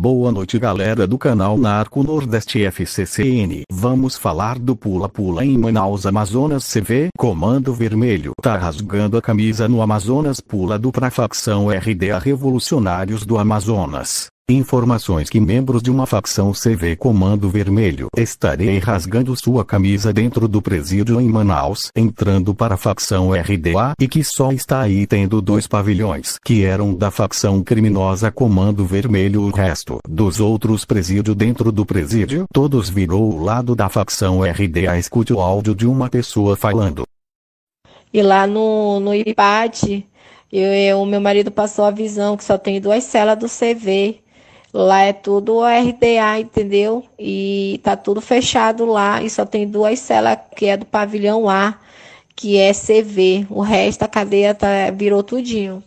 Boa noite galera do canal Narco Nordeste FCCN. Vamos falar do pula-pula em Manaus Amazonas CV. Comando Vermelho tá rasgando a camisa no Amazonas Pula do pra facção RDA Revolucionários do Amazonas. Informações que membros de uma facção CV Comando Vermelho estarei rasgando sua camisa dentro do presídio em Manaus, entrando para a facção RDA e que só está aí tendo dois pavilhões que eram da facção criminosa Comando Vermelho, o resto dos outros presídio dentro do presídio, todos virou o lado da facção RDA. Escute o áudio de uma pessoa falando. E lá no no Ipate eu, eu, meu marido passou a visão que só tem duas celas do CV Lá é tudo RDA, entendeu? E tá tudo fechado lá e só tem duas celas que é do pavilhão A, que é CV. O resto a cadeia tá, virou tudinho.